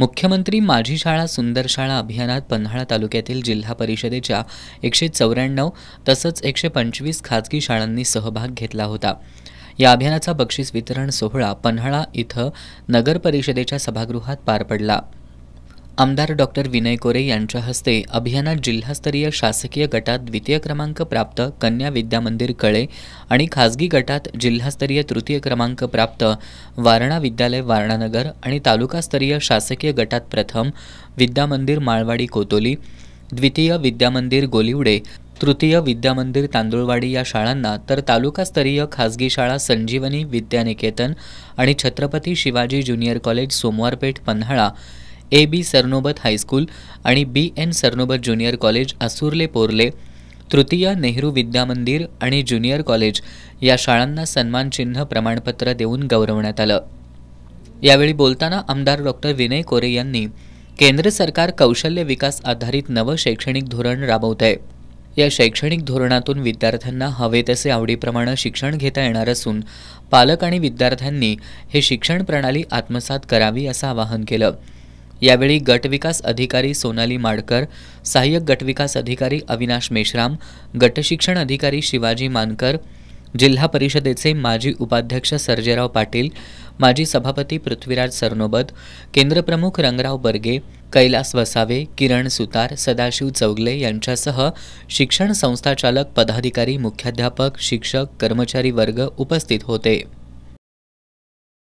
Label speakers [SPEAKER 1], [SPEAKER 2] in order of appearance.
[SPEAKER 1] मुख्यमंत्री माझी शाळा सुंदर शाळा अभियानात पन्हाळा तालुक्यातील जिल्हा परिषदेच्या एकशे चौऱ्याण्णव तसंच एकशे पंचवीस खाजगी शाळांनी सहभाग घेतला होता या अभियानाचा बक्षीस वितरण सोहळा पन्हाळा इथं नगर परिषदेच्या सभागृहात पार पडला आमदार डॉक्टर विनय कोरे यांच्या हस्ते अभियानात जिल्हास्तरीय शासकीय गटात द्वितीय क्रमांक प्राप्त कन्या विद्यामंदिर कळे आणि खाजगी गटात जिल्हास्तरीय तृतीय क्रमांक प्राप्त वारणा विद्यालय वारणानगर आणि तालुकास्तरीय शासकीय गटात प्रथम विद्यामंदिर माळवाडी कोतोली द्वितीय विद्यामंदिर गोलिवडे तृतीय विद्यामंदिर तांदुळवाडी या शाळांना तर तालुकास्तरीय खाजगी शाळा संजीवनी विद्यानिकेतन आणि Chhatrapati Shivaji junior college Somwarpeth Panhala A B Sarnobat high school आणि B N Sarnobat junior college Asurle Porle तृतीय नेहरू विद्यामंदिर आणि ज्युनियर कॉलेज या शाळांना सन्मानचिन्ह प्रमाणपत्र देऊन गौरवण्यात आलं यावेळी बोलताना आमदार डॉक्टर विनय कोरे यांनी केंद्र सरकार कौशल्य विकास आधारित नवं शैक्षणिक धोरण राबवत आहे या शैक्षणिक धोरणातून विद्यार्थ्यांना हवे तसे आवडीप्रमाणे शिक्षण घेता येणार असून पालक आणि विद्यार्थ्यांनी हे शिक्षण प्रणाली आत्मसात करावी असं आवाहन केलं यावेळी गटविकास अधिकारी सोनाली माडकर सहाय्यक गटविकास अधिकारी अविनाश मेश्राम गटशिक्षण अधिकारी शिवाजी मानकर जिल्हा परिषदेचे माजी उपाध्यक्ष सर्जेराव पाटील माजी सभापती पृथ्वीराज सरनोबत केंद्रप्रमुख रंगराव बर्गे कैलास वसावे किरण सुतार सदाशिव चौगले यांच्यासह शिक्षण संस्थाचालक पदाधिकारी मुख्याध्यापक शिक्षक कर्मचारी वर्ग उपस्थित होते